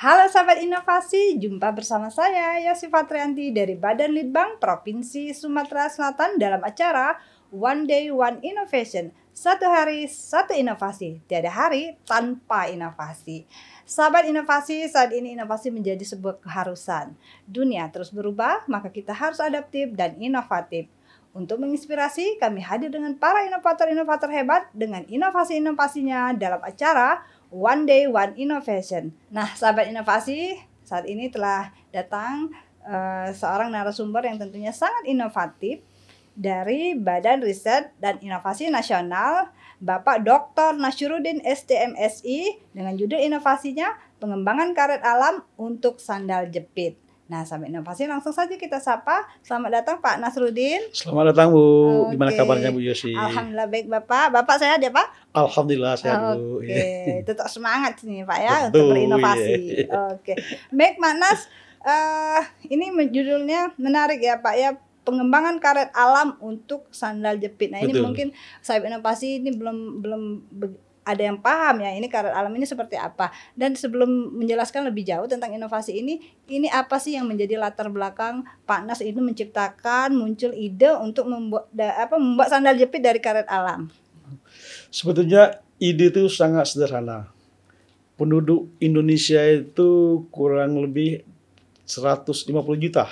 Halo sahabat inovasi, jumpa bersama saya Yosi Fatrianti dari Badan Litbang Provinsi Sumatera Selatan dalam acara One Day One Innovation. Satu hari, satu inovasi. Tiada hari tanpa inovasi. Sahabat inovasi, saat ini inovasi menjadi sebuah keharusan. Dunia terus berubah, maka kita harus adaptif dan inovatif. Untuk menginspirasi, kami hadir dengan para inovator-inovator hebat dengan inovasi-inovasinya dalam acara One Day One Innovation. Nah, sahabat inovasi, saat ini telah datang uh, seorang narasumber yang tentunya sangat inovatif dari Badan Riset dan Inovasi Nasional, Bapak Dr. Nasruddin STMSI dengan judul inovasinya Pengembangan Karet Alam untuk Sandal Jepit. Nah, sampai inovasi langsung saja kita sapa. Selamat datang Pak Nasrudin. Selamat datang Bu. Okay. Gimana kabarnya Bu Yosi? Alhamdulillah baik Bapak. Bapak saya ada Pak? Alhamdulillah saya Bu. Oke, tetap semangat nih Pak ya Tentu, untuk berinovasi. Yeah. Iya. Oke. Okay. Baik Pak Nas, uh, ini judulnya menarik ya Pak ya pengembangan karet alam untuk sandal jepit. Nah, Betul. ini mungkin saya inovasi ini belum belum ada yang paham ya ini karet alam ini seperti apa dan sebelum menjelaskan lebih jauh tentang inovasi ini ini apa sih yang menjadi latar belakang Pak Nas itu menciptakan muncul ide untuk membuat da, apa membuat sandal jepit dari karet alam sebetulnya ide itu sangat sederhana penduduk Indonesia itu kurang lebih 150 juta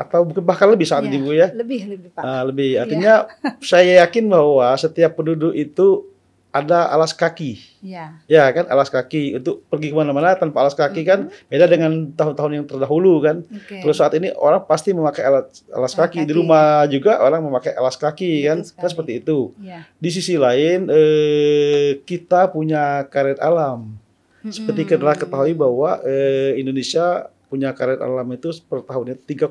atau bahkan lebih saat ya, ini iya, bu ya lebih lebih pak uh, lebih iya. artinya ya. saya yakin bahwa setiap penduduk itu ada alas kaki. Ya. ya kan alas kaki untuk pergi kemana-mana tanpa alas kaki kan, mm-hmm. kan beda dengan tahun-tahun yang terdahulu kan. Okay. Terus saat ini orang pasti memakai alas, alas kaki. kaki di rumah juga orang memakai alas kaki Betul kan. kan sekali. Kan seperti itu. Ya. Di sisi lain eh, kita punya karet alam. mm Seperti kita ketahui bahwa eh, Indonesia punya karet alam itu per tahunnya 3,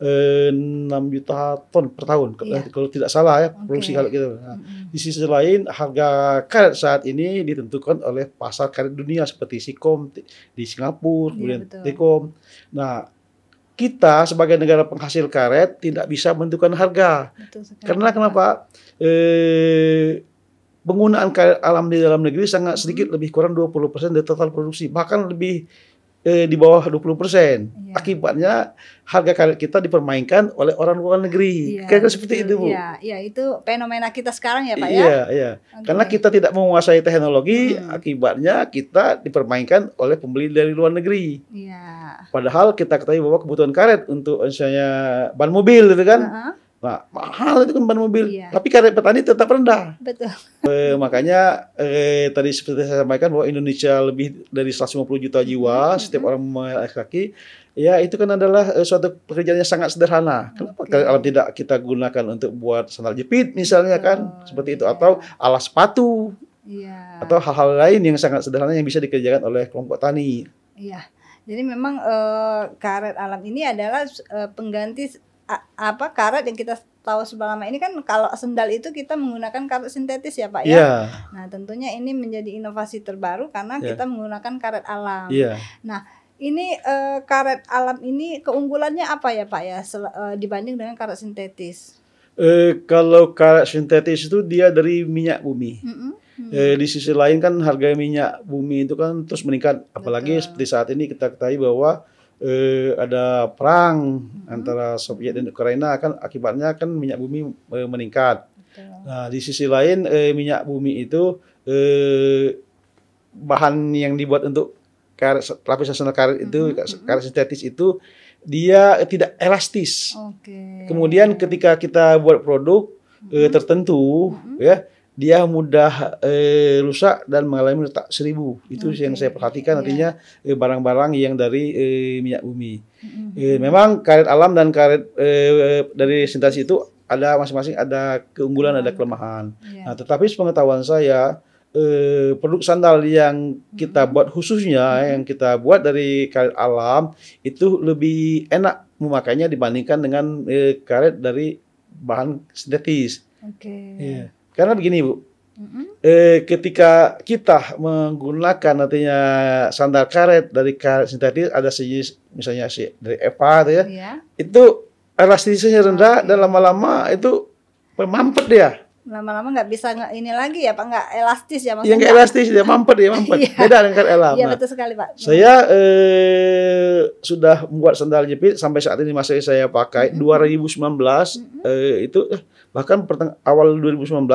6 juta ton per tahun kalau iya. tidak salah ya okay. produksi kalau gitu. Nah, Di sisi lain harga karet saat ini ditentukan oleh pasar karet dunia seperti Sikom di Singapura, yeah, kemudian Tekom. Nah, kita sebagai negara penghasil karet tidak bisa menentukan harga. Karena kenapa? Eh penggunaan karet alam di dalam negeri sangat sedikit mm-hmm. lebih kurang 20% dari total produksi, bahkan lebih eh, di bawah 20 persen. Yeah. Akibatnya harga karet kita dipermainkan oleh orang luar negeri. Yeah, kira seperti itu, Bu. Iya, yeah, yeah, itu fenomena kita sekarang ya, Pak ya. Iya, yeah, iya. Okay. Karena kita tidak menguasai teknologi, hmm. akibatnya kita dipermainkan oleh pembeli dari luar negeri. Iya. Yeah. Padahal kita ketahui bahwa kebutuhan karet untuk misalnya ban mobil gitu kan. Uh -huh Nah, mahal itu kan ban mobil, iya. tapi karet petani tetap rendah. Betul. Eh, makanya eh, tadi seperti saya sampaikan bahwa Indonesia lebih dari 150 juta jiwa, mm -hmm. setiap orang mengalir kaki. Ya, itu kan adalah eh, suatu pekerjaan yang sangat sederhana. Kenapa okay. alam tidak kita gunakan untuk buat sandal jepit misalnya kan? Betul. kan, seperti itu yeah. atau alas sepatu. yeah. Atau hal-hal lain yang sangat sederhana yang bisa dikerjakan oleh kelompok tani. Iya. Jadi memang e, karet alam ini adalah e, pengganti apa karet yang kita tahu sebelumnya ini kan kalau sendal itu kita menggunakan karet sintetis ya Pak ya. Iya. Nah, tentunya ini menjadi inovasi terbaru karena yeah. kita menggunakan karet alam. Yeah. Nah, ini uh, karet alam ini keunggulannya apa ya Pak ya uh, dibanding dengan karet sintetis? Eh, kalau karet sintetis itu dia dari minyak bumi. Mm Hmm. Eh, di sisi lain kan harga minyak bumi itu kan terus meningkat apalagi Betul. seperti saat ini kita ketahui bahwa eh, ada perang hmm. antara Soviet dan Ukraina kan akibatnya kan minyak bumi eh, meningkat. Betul. Nah, di sisi lain eh, minyak bumi itu eh, bahan yang dibuat untuk karet lapis karet itu mm -hmm. karet sintetis itu dia tidak elastis. Okay. Kemudian ketika kita buat produk -hmm. eh, mm-hmm. tertentu -hmm. ya dia mudah eh, rusak dan mengalami retak seribu. Itu okay. yang saya perhatikan yeah. artinya barang eh, barang-barang yang dari eh, minyak bumi. Mm-hmm. Eh, memang karet alam dan karet eh, dari sintetis itu ada masing-masing ada keunggulan, ada iya. kelemahan. Yeah. Nah, tetapi sepengetahuan saya eh, produk sandal yang kita mm-hmm. buat khususnya mm-hmm. yang kita buat dari karet alam itu lebih enak memakainya dibandingkan dengan eh, karet dari bahan sintetis. Oke. Okay. Iya. Yeah. Karena begini Bu, mm-hmm. eh, ketika kita menggunakan nantinya sandal karet dari karet sintetis ada sejenis misalnya si dari Eva, itu ya, yeah. itu elastisitasnya rendah okay. dan lama-lama itu mampet dia. Lama-lama nggak bisa nggak ini lagi ya, Pak nggak elastis ya iya, maksudnya. Yang nggak elastis dia mampet dia mampet. yeah. Beda dengan karet elam. Iya yeah, betul sekali Pak. Saya eh, sudah membuat sandal jepit sampai saat ini masih saya pakai mm-hmm. 2019 mm-hmm. Eh, itu eh, bahkan perteng- awal 2019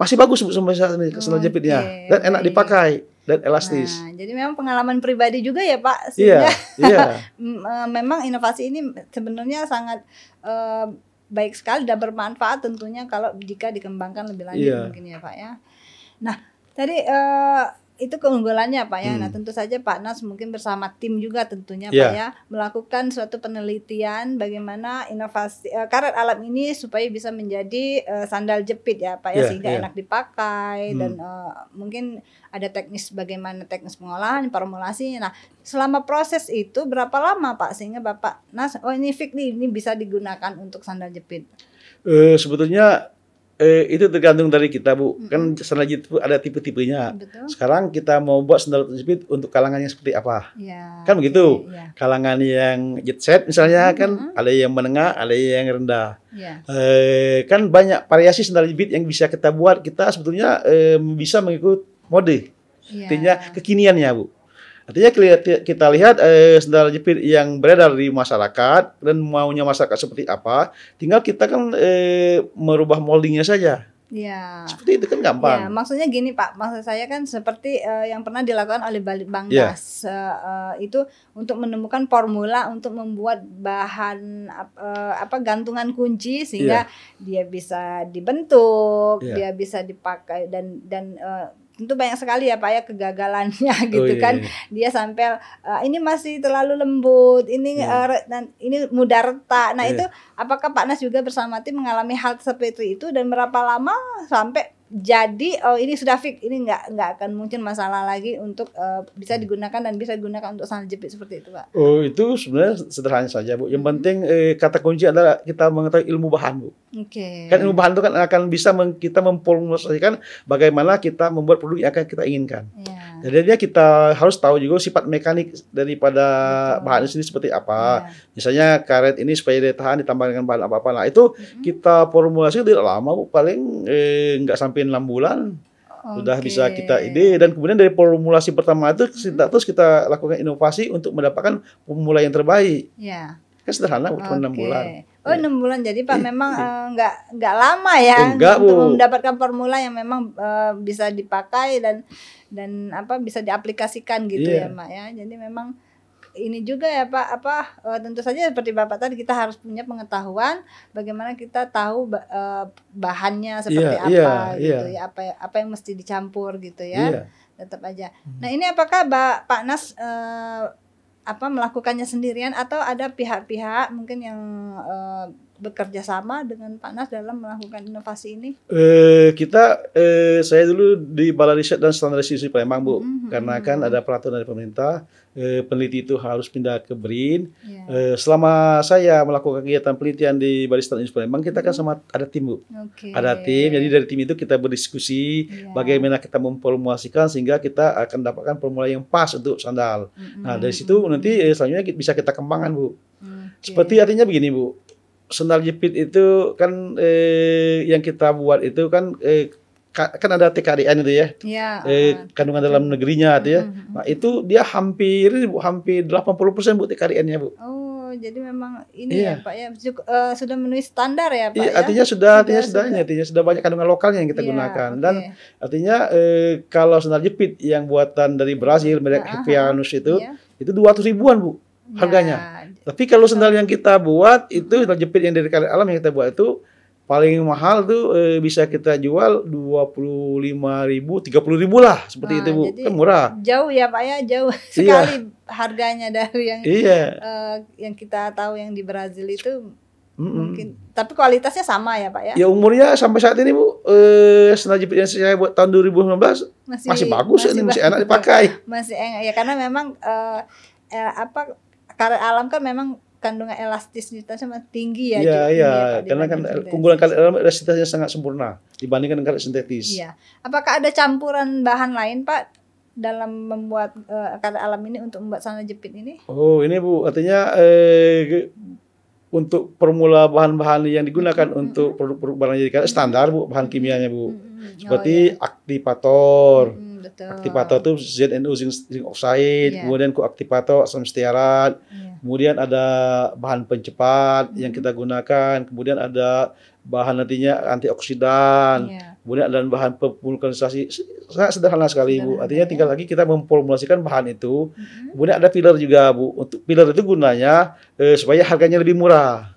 masih bagus sampai saat ini oh, okay, jepitnya dan enak dipakai dan elastis. Nah, jadi memang pengalaman pribadi juga ya Pak. iya. Yeah. Iya. memang inovasi ini sebenarnya sangat uh, baik sekali dan bermanfaat tentunya kalau jika dikembangkan lebih lanjut yeah. mungkin ya Pak ya. Nah, tadi uh, itu keunggulannya Pak ya. Nah, hmm. Nah, tentu saja Pak Nas mungkin bersama tim juga tentunya yeah. Pak iya. ya melakukan suatu penelitian bagaimana inovasi uh, karet alam ini supaya bisa menjadi uh, sandal jepit ya Pak ya iya, sehingga yeah. enak dipakai hmm. dan uh, mungkin ada teknis bagaimana teknis pengolahan, formulasi. Nah, selama proses itu berapa lama Pak sehingga Bapak Nas oh ini fix nih ini bisa digunakan untuk sandal jepit? Uh, sebetulnya eh, itu tergantung dari kita bu. hmm Kan sandal jepit ada tipe-tipenya. Sekarang kita mau buat sandal jepit untuk kalangan yang seperti apa? Ya, kan begitu. Ya, ya. Kalangan yang jet set misalnya hmm kan ada yang menengah, ada yang rendah. Ya. Eh, kan banyak variasi sandal jepit yang bisa kita buat. Kita sebetulnya eh, bisa mengikuti mode. Ya. Artinya kekiniannya bu. Artinya kita lihat eh, sendal jepit yang beredar di masyarakat dan maunya masyarakat seperti apa, tinggal kita kan eh, merubah moldingnya saja. Ya. Seperti itu kan iya, gampang. Ya, maksudnya gini Pak, maksud saya kan seperti uh, yang pernah dilakukan oleh Bang yeah. Iya. uh, eh, uh, itu untuk menemukan formula untuk membuat bahan uh, apa gantungan kunci sehingga ya. dia bisa dibentuk, ya. dia bisa dipakai dan dan uh, tentu banyak sekali ya Pak ya kegagalannya gitu oh, iya. kan. Iya. Dia sampai uh, eh, ini masih terlalu lembut, ini yeah. Hmm. uh, dan ini mudah retak. Nah, yeah. itu apakah Pak Nas juga bersama tim mengalami hal seperti itu dan berapa lama sampai jadi oh ini sudah fix ini nggak nggak akan mungkin masalah lagi untuk uh, bisa digunakan dan bisa digunakan untuk sandal jepit seperti itu pak oh itu sebenarnya sederhana saja bu yang hmm. penting eh, kata kunci adalah kita mengetahui ilmu bahan bu okay. kan ilmu bahan itu kan akan bisa meng, kita memformulasikan bagaimana kita membuat produk yang akan kita inginkan yeah. jadi kita harus tahu juga sifat mekanik daripada Betul. bahan ini seperti apa yeah. misalnya karet ini supaya dia tahan ditambah dengan bahan apa apa nah itu hmm. kita formulasi tidak lama bu paling eh, nggak eh, sampai sampai 6 bulan okay. sudah bisa kita ide dan kemudian dari formulasi pertama itu hmm. kita terus kita lakukan inovasi untuk mendapatkan pemula yang terbaik. Ya. Kan sederhana cuma okay. 6 bulan. Oh, iya. enam bulan. Jadi Pak iya. memang eh, enggak nggak enggak lama ya oh, enggak, untuk Bu. mendapatkan formula yang memang uh, bisa dipakai dan dan apa bisa diaplikasikan gitu yeah. ya, Mak ya. Jadi memang ini juga ya Pak apa uh, tentu saja seperti Bapak tadi kita harus punya pengetahuan bagaimana kita tahu uh, bahannya seperti yeah, apa yeah, gitu yeah. ya apa apa yang mesti dicampur gitu ya. Yeah. Tetap aja. Hmm. Nah, ini apakah ba, Pak Nas uh, apa melakukannya sendirian atau ada pihak-pihak mungkin yang uh, bekerja sama dengan panas dalam melakukan inovasi ini? Eh, kita eh, saya dulu di Balai Riset dan Standarisasi Palembang Bu, mm-hmm. karena kan ada peraturan dari pemerintah eh, peneliti itu harus pindah ke BRIN. Yeah. Eh, selama saya melakukan kegiatan penelitian di Balai Riset Palembang, kita kan mm-hmm. sama ada tim Bu, okay. ada tim. Jadi dari tim itu kita berdiskusi yeah. bagaimana kita memformulasikan sehingga kita akan dapatkan formula yang pas untuk sandal. Mm-hmm. Nah dari mm-hmm. situ nanti eh, selanjutnya bisa kita kembangkan Bu. Seperti artinya begini Bu sendal jepit itu kan eh, yang kita buat itu kan eh, kan ada TKDN itu ya, ya eh, ah. kandungan dalam negerinya itu ya. Hmm, hmm, hmm. Nah itu dia hampir bu hampir 80 persen bu TKDN-nya bu. Oh jadi memang ini iya. ya pak ya Juk, uh, eh, sudah memenuhi standar ya pak. Iya, ya? artinya sudah artinya sudah, sudah, artinya sudah banyak kandungan lokalnya yang kita iya, gunakan dan okay. artinya eh, kalau sandal jepit yang buatan dari brazil merek ah, ah, Hepianus itu iya. itu ratus ribuan bu ya, harganya. Ya, tapi kalau sendal yang kita buat itu sendal jepit yang dari karet alam yang kita buat itu paling mahal tuh e, bisa kita jual dua puluh lima ribu tiga puluh ribu lah seperti nah, itu bu kan murah jauh ya pak ya jauh iya. harganya dari yang iya. e, yang kita tahu yang di Brazil itu mm -mm. mungkin tapi kualitasnya sama ya pak ya ya umurnya sampai saat ini bu eh, sendal jepit yang saya buat tahun dua ribu 2019 belas masih bagus masih ini masih enak dipakai masih enak ya karena memang e, eh, apa karet alam kan memang kandungan elastisitasnya sangat tinggi ya. Iya, iya. Ya, karena kan keunggulan karet alam elastisitasnya sangat sempurna dibandingkan karet sintetis. Iya. Apakah ada campuran bahan lain, Pak? dalam membuat uh, eh, karet alam ini untuk membuat sana jepit ini? Oh, ini Bu, artinya eh, untuk permula bahan-bahan yang digunakan mm -hmm. untuk produk-produk barang jadi karet standar Bu, bahan kimianya Bu. Mm -hmm. oh, Seperti iya. aktivator. Mm -hmm Betul. Aktivator itu ZNO zinc, zinc oxide, yeah. kemudian koaktivator asam stearat, yeah. kemudian ada bahan pencepat mm -hmm. yang kita gunakan, kemudian ada bahan nantinya antioksidan, yeah. kemudian ada bahan pemulkanisasi. Sangat sederhana sekali sederhana, Bu. Artinya ya. tinggal lagi kita memformulasikan bahan itu. Mm -hmm. Kemudian ada filler juga Bu. Untuk filler itu gunanya eh, supaya harganya lebih murah.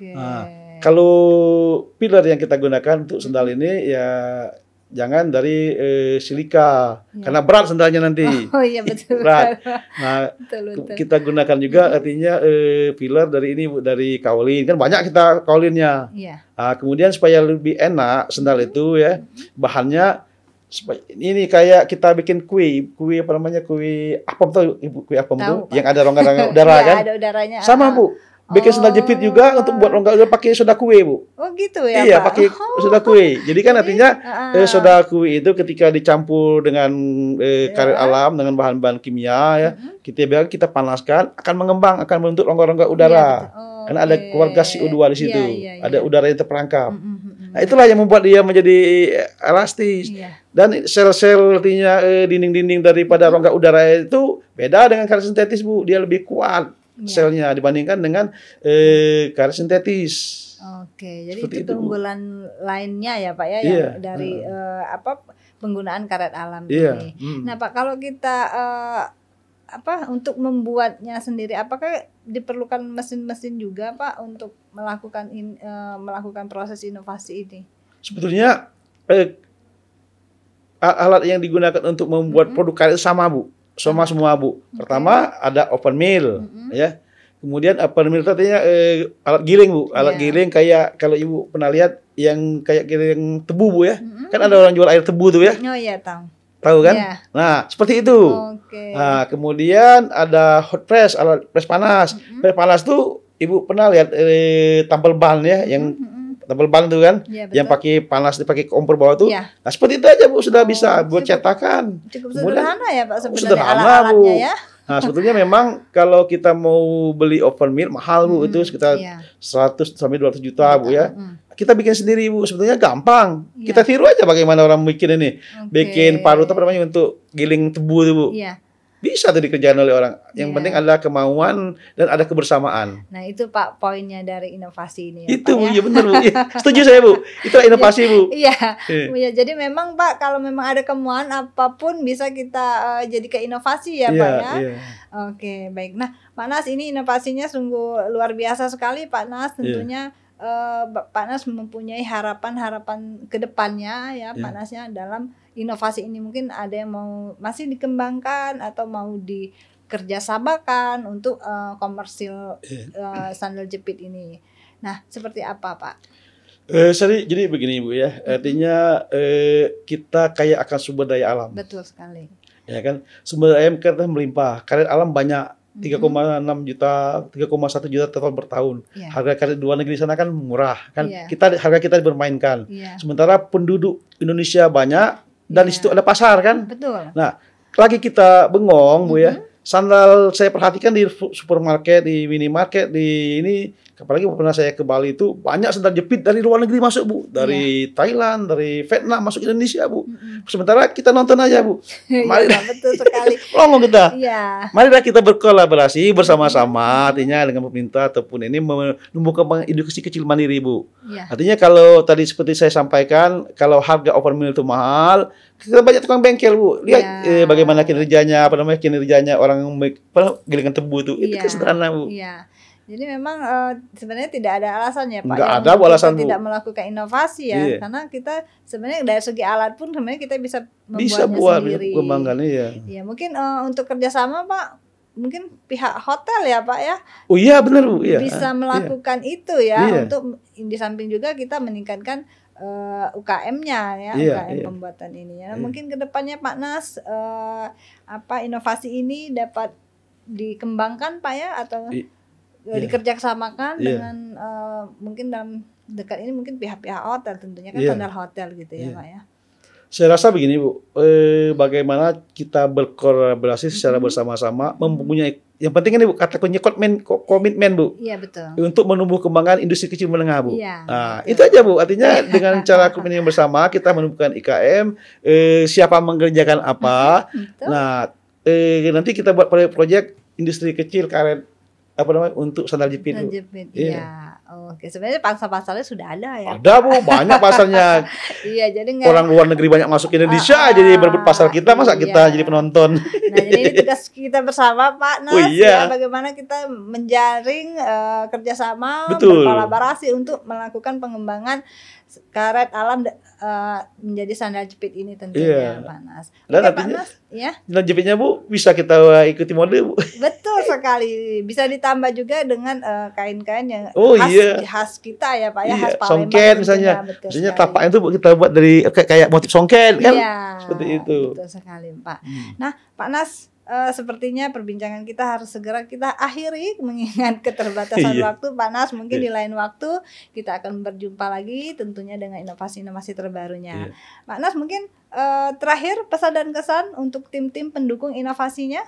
Okay. Nah, kalau filler yang kita gunakan untuk sendal ini ya jangan dari eh, silika ya. karena berat sendalnya nanti. Oh iya betul. berat. Nah, betul, betul. kita gunakan juga iya. artinya eh, filler dari ini dari kaolin kan banyak kita kaolinnya. Iya. Nah, kemudian supaya lebih enak sendal hmm. itu ya bahannya supaya, ini kayak kita bikin kue, kue apa namanya kue apa tuh ibu kue apa tuh yang ada rongga-rongga udara ya, kan. Ada udaranya. Sama ah, ah. bu, bikin oh. sendal jepit oh. juga untuk buat rongga pakai soda kue bu. Oh gitu ya. Iya pakai oh. soda kue. Jadi kan artinya ah. eh, soda kue itu ketika dicampur dengan eh, ya. karet alam dengan bahan-bahan kimia ya uh-huh. kita bilang kita panaskan akan mengembang akan membentuk rongga-rongga iya, udara. Yeah, oh, Karena okay. ada keluarga CO2 di iya, situ, yeah, yeah, yeah. ada udara yang terperangkap. Mm-hmm, mm-hmm. Nah itulah yang membuat dia menjadi eh, elastis. Iya. Dan sel-sel artinya eh, dinding-dinding daripada mm-hmm. rongga udara itu beda dengan karet sintetis bu, dia lebih kuat yeah. selnya dibandingkan dengan eh, karet sintetis. Oke, jadi Seperti itu keunggulan lainnya ya Pak ya yeah. yang iya. dari hmm. eh, apa penggunaan karet alam yeah. ini. Hmm. Nah Pak kalau kita eh, apa untuk membuatnya sendiri apakah diperlukan mesin-mesin juga Pak untuk melakukan in, eh, melakukan proses inovasi ini? Sebetulnya eh, alat yang digunakan untuk membuat mm -hmm. produk karet sama Bu. Soma semua Bu. Pertama ada open mill mm-hmm. ya. Kemudian open mill itu artinya eh, alat giling Bu. Alat yeah. giling kayak kalau Ibu pernah lihat yang kayak giling tebu Bu ya. Mm-hmm. Kan ada orang jual air tebu tuh ya. Oh iya tahu. Tahu kan? Yeah. Nah, seperti itu. Okay. Nah, kemudian ada hot press, alat press panas. Mm-hmm. Press panas tuh Ibu pernah lihat eh, tampil ban ya yang mm-hmm Tebal ban tuh kan? Ya, Yang pakai panas dipakai kompor bawah tuh. Ya. Nah, seperti itu aja Bu sudah oh, bisa buat cetakan. Cukup sederhana Kemudian, ya Pak sebenarnya sederhana, alat Bu. ya. Nah, sebetulnya memang kalau kita mau beli open mill mahal Bu, hmm, itu sekitar iya. 100 sampai 200 juta Bu ya. Hmm. Kita bikin sendiri Bu, sebetulnya gampang. Yeah. Kita iya. tiru aja bagaimana orang bikin ini. Okay. Bikin parutan apa namanya untuk giling tebu tuh Bu. Yeah. Bisa tuh dikerjakan oleh orang. Yang yeah. penting adalah kemauan dan ada kebersamaan. Nah, itu Pak poinnya dari inovasi ini ya. Itu, Pak, ya, ya benar Bu. Ya, setuju saya Bu. Itu inovasi Bu. Iya. Yeah. Iya, jadi memang Pak kalau memang ada kemauan apapun bisa kita uh, jadi ke inovasi ya, yeah, Pak ya. Yeah. Oke, baik. Nah, Pak Nas ini inovasinya sungguh luar biasa sekali Pak Nas iya. tentunya. Yeah. Pak Nas mempunyai harapan-harapan kedepannya ya yeah. Pak iya. Nasnya dalam inovasi ini mungkin ada yang mau masih dikembangkan atau mau dikerjasamakan untuk uh, komersil uh, sandal jepit ini. Nah, seperti apa, Pak? Eh, sorry, jadi begini Bu ya, mm-hmm. artinya eh, kita kayak akan sumber daya alam. Betul sekali. Ya kan, sumber daya kita kan melimpah, karet alam banyak, 3,6 mm-hmm. juta, 3,1 juta ton per tahun. Yeah. Harga karet dua luar negeri sana kan murah, kan yeah. kita harga kita dipermainkan. Yeah. Sementara penduduk Indonesia banyak, dan iya. di situ ada pasar kan. Betul. Nah, lagi kita bengong mm -hmm. bu ya. Mm-hmm. Sandal saya perhatikan di supermarket, di minimarket, di ini Apalagi pernah saya ke Bali itu banyak sedang jepit dari luar negeri masuk bu, dari yeah. Thailand, dari Vietnam masuk Indonesia bu. hmm Sementara kita nonton aja bu. Iya, mari ya, betul sekali. Longong kita. Yeah. mari kita berkolaborasi bersama-sama, artinya dengan pemerintah ataupun ini menumbuhkan edukasi kecil mandiri bu. Yeah. Artinya kalau tadi seperti saya sampaikan, kalau harga open mill itu mahal, kita banyak tukang bengkel bu. Lihat yeah. eh, bagaimana kinerjanya, apa namanya kinerjanya orang yang gilingan tebu itu, itu iya. kesederhanaan kan bu. Yeah jadi memang uh, sebenarnya tidak ada alasan ya Pak. Enggak ada alasan Bu. tidak melakukan inovasi ya, iya. karena kita sebenarnya dari segi alat pun sebenarnya kita bisa membuatnya bisa buat, sendiri. Bisa kembangkannya ya. Iya mungkin uh, untuk kerjasama Pak mungkin pihak hotel ya pak ya oh iya benar bu iya. bisa iya. melakukan iya. itu ya iya. untuk di samping juga kita meningkatkan uh, eh, UKM-nya ya iya, UKM iya. pembuatan ini ya iya. mungkin kedepannya Pak Nas uh, apa inovasi ini dapat dikembangkan pak ya atau I yeah. dikerjasamakan yeah. dengan uh, mungkin dalam dekat ini mungkin pihak-pihak hotel tentunya kan yeah. hotel hotel gitu ya yeah. pak ya. Saya rasa begini bu, eh, bagaimana kita berkolaborasi mm-hmm. secara mm -hmm. bersama-sama mempunyai yang penting ini bu kata kunci komitmen bu. Iya betul. Untuk menumbuh kembangkan industri kecil menengah bu. Iya. Nah betul. itu aja bu, artinya iya. dengan cara komitmen bersama kita menumbuhkan IKM, eh, siapa mengerjakan apa. Mm-hmm. Nah eh, nanti kita buat proyek-proyek industri kecil karet apa namanya untuk sandal jepit. Sandal jepit, iya. Ya. Oh, oke, sebenarnya pasal-pasalnya sudah ada ya. Ada bu, banyak pasalnya. iya, jadi nggak. Orang luar negeri banyak masuk Indonesia, uh, uh, jadi berebut pasar kita, masa iya. kita jadi penonton. nah, jadi ini tugas kita bersama Pak Nas, oh, iya. ya, bagaimana kita menjaring uh, kerjasama, Betul. berkolaborasi untuk melakukan pengembangan karet alam uh, menjadi sandal jepit ini tentunya yeah. panas. Dan nah, Oke, panas ya. Sandal jepitnya Bu bisa kita eh, ikuti mode Bu. Betul sekali. Bisa ditambah juga dengan kain eh, kain-kain yang oh, khas, iya. khas kita ya Pak ya, yeah. khas Palembang. Songket misalnya. Misalnya tapaknya itu kita buat dari kayak motif songket kan. Yeah. Seperti itu. Betul sekali Pak. Hmm. Nah, Pak Nas uh, sepertinya perbincangan kita harus segera kita akhiri mengingat keterbatasan yeah. waktu panas mungkin yeah. di iya. lain waktu kita akan berjumpa lagi tentunya dengan inovasi-inovasi terbarunya. Yeah. Pak Nas mungkin uh, terakhir pesan dan kesan untuk tim-tim pendukung inovasinya.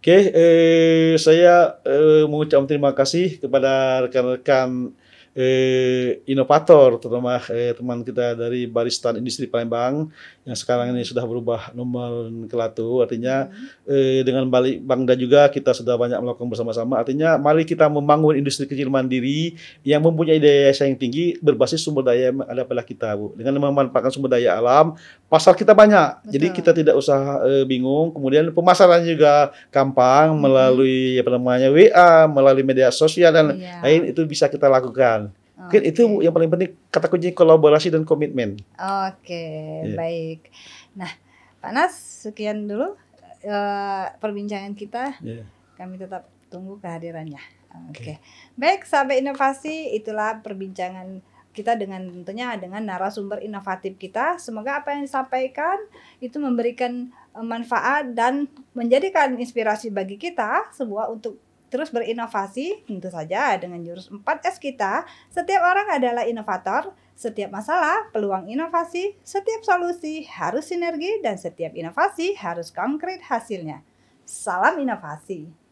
Oke, okay, eh, saya eh, mengucapkan terima kasih kepada rekan-rekan eh, inovator terutama eh, teman kita dari Baristan Industri Palembang yang sekarang ini sudah berubah nomor kelatu artinya hmm. eh, dengan balik Bangda juga kita sudah banyak melakukan bersama-sama artinya mari kita membangun industri kecil mandiri yang mempunyai daya saing tinggi berbasis sumber daya yang ada pada kita Bu dengan memanfaatkan sumber daya alam pasar kita banyak, Betul. jadi kita tidak usah uh, bingung. Kemudian pemasaran juga gampang hmm. melalui apa namanya WA, melalui media sosial dan yeah. lain itu bisa kita lakukan. okay. itu yang paling penting kata kuncinya kolaborasi dan komitmen. Oke, okay, iya. yeah. baik. Nah, Pak Nas, sekian dulu uh, perbincangan kita. Yeah. Kami tetap tunggu kehadirannya. Oke. Okay. Okay. Baik, sampai inovasi itulah perbincangan kita dengan tentunya dengan narasumber inovatif kita. Semoga apa yang disampaikan itu memberikan eh, manfaat dan menjadikan inspirasi bagi kita semua untuk terus berinovasi tentu saja dengan jurus 4S kita. Setiap orang adalah inovator, setiap masalah peluang inovasi, setiap solusi harus sinergi dan setiap inovasi harus konkret hasilnya. Salam inovasi.